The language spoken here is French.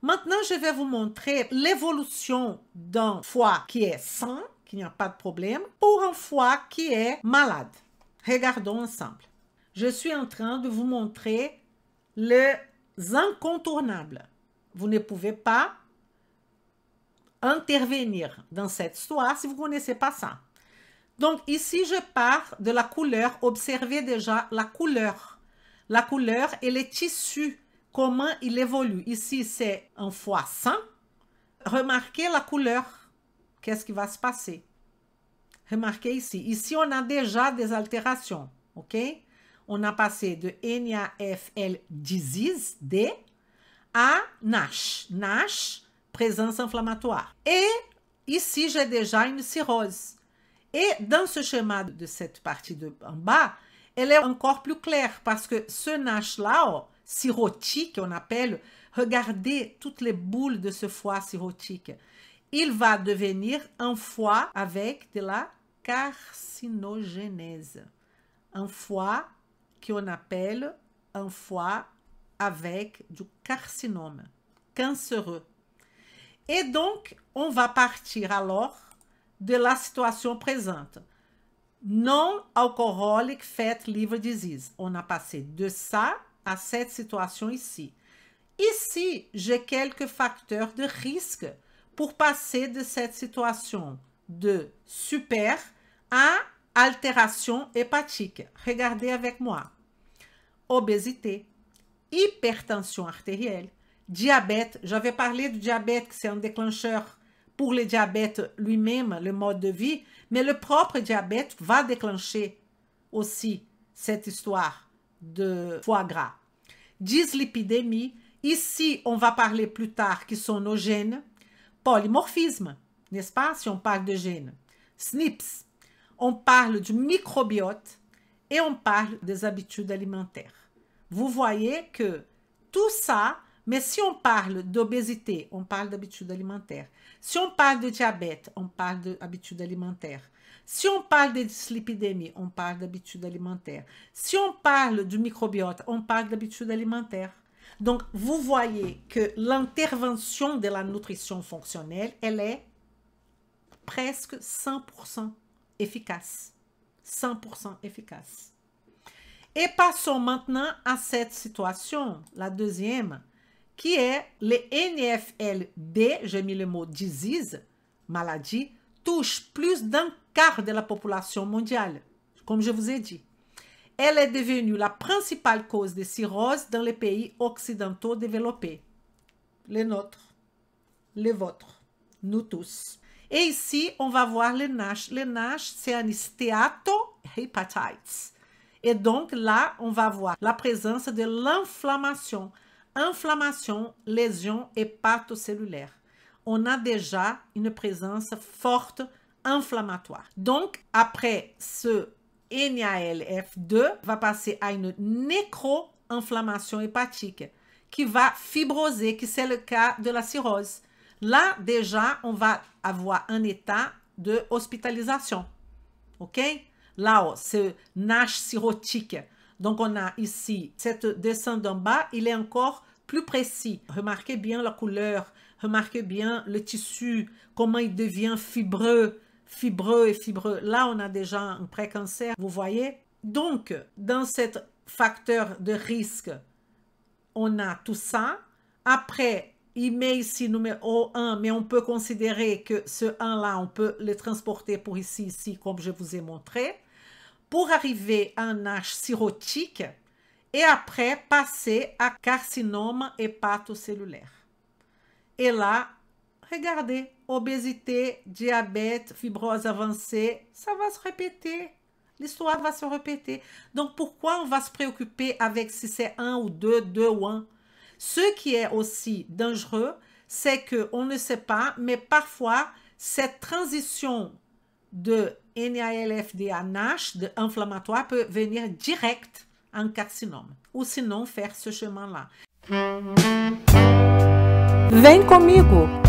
Maintenant, je vais vous montrer l'évolution d'un foie qui est sain, qui n'y a pas de problème, pour un foie qui est malade. Regardons ensemble. Je suis en train de vous montrer les incontournables. Vous ne pouvez pas intervenir dans cette histoire si vous ne connaissez pas ça. Donc ici, je pars de la couleur. Observez déjà la couleur. La couleur et les tissus comment il évolue. Ici, c'est un fois 100. Remarquez la couleur. Qu'est-ce qui va se passer? Remarquez ici. Ici, on a déjà des altérations. OK? On a passé de NAFL disease, D, à NASH. NASH, présence inflammatoire. Et ici, j'ai déjà une cirrhose. Et dans ce schéma de cette partie de, en bas, elle est encore plus claire parce que ce NASH-là, oh, sirotique, on appelle, regardez toutes les boules de ce foie sirotique. Il va devenir un foie avec de la carcinogénèse. Un foie qu'on appelle un foie avec du carcinome cancéreux. Et donc, on va partir alors de la situation présente. Non alcoholic fat liver disease. On a passé de ça à cette situation ici. Ici, j'ai quelques facteurs de risque pour passer de cette situation de super à altération hépatique. Regardez avec moi. Obésité, hypertension artérielle, diabète. J'avais parlé du diabète, c'est un déclencheur pour le diabète lui-même, le mode de vie, mais le propre diabète va déclencher aussi cette histoire de foie gras et ici on va parler plus tard qui sont nos gènes, polymorphisme, n'est-ce pas, si on parle de gènes, SNPs, on parle du microbiote et on parle des habitudes alimentaires. Vous voyez que tout ça, mais si on parle d'obésité, on parle d'habitude alimentaire. Si on parle de diabète, on parle d'habitude alimentaire. Si on parle de dyslipidémie, on parle d'habitude alimentaire. Si on parle du microbiote, on parle d'habitude alimentaire. Donc, vous voyez que l'intervention de la nutrition fonctionnelle, elle est presque 100% efficace. 100% efficace. Et passons maintenant à cette situation, la deuxième, qui est le NFLD, j'ai mis le mot disease, maladie, touche plus d'un quart de la population mondiale, comme je vous ai dit. Elle est devenue la principale cause de cirrhose dans les pays occidentaux développés. Les nôtres, les vôtres, nous tous. Et ici, on va voir les NASH. Le NASH, c'est un hepatitis, Et donc là, on va voir la présence de l'inflammation, inflammation, lésion hépatocellulaire. On a déjà une présence forte inflammatoire. Donc, après ce NALF2, va passer à une nécro-inflammation hépatique qui va fibroser, qui c'est le cas de la cirrhose. Là, déjà, on va avoir un état de hospitalisation. OK? Là, ce NASH cirrhotique. Donc, on a ici cette descente en bas, il est encore plus précis. Remarquez bien la couleur, remarquez bien le tissu, comment il devient fibreux, fibreux et fibreux. Là, on a déjà un pré-cancer, vous voyez. Donc, dans cet facteur de risque, on a tout ça. Après, il met ici numéro 1, mais on peut considérer que ce 1-là, on peut le transporter pour ici, ici, comme je vous ai montré. Pour arriver à un âge cirrhotique, et après passer à carcinome hépatocellulaire. Et là, regardez, obésité, diabète, fibrose avancée, ça va se répéter. L'histoire va se répéter. Donc pourquoi on va se préoccuper avec si c'est un ou deux, deux ou un Ce qui est aussi dangereux, c'est que on ne sait pas, mais parfois cette transition de à NASH, de inflammatoire, peut venir direct un carcinome, ou sinon faire ce chemin-là. Vem comigo!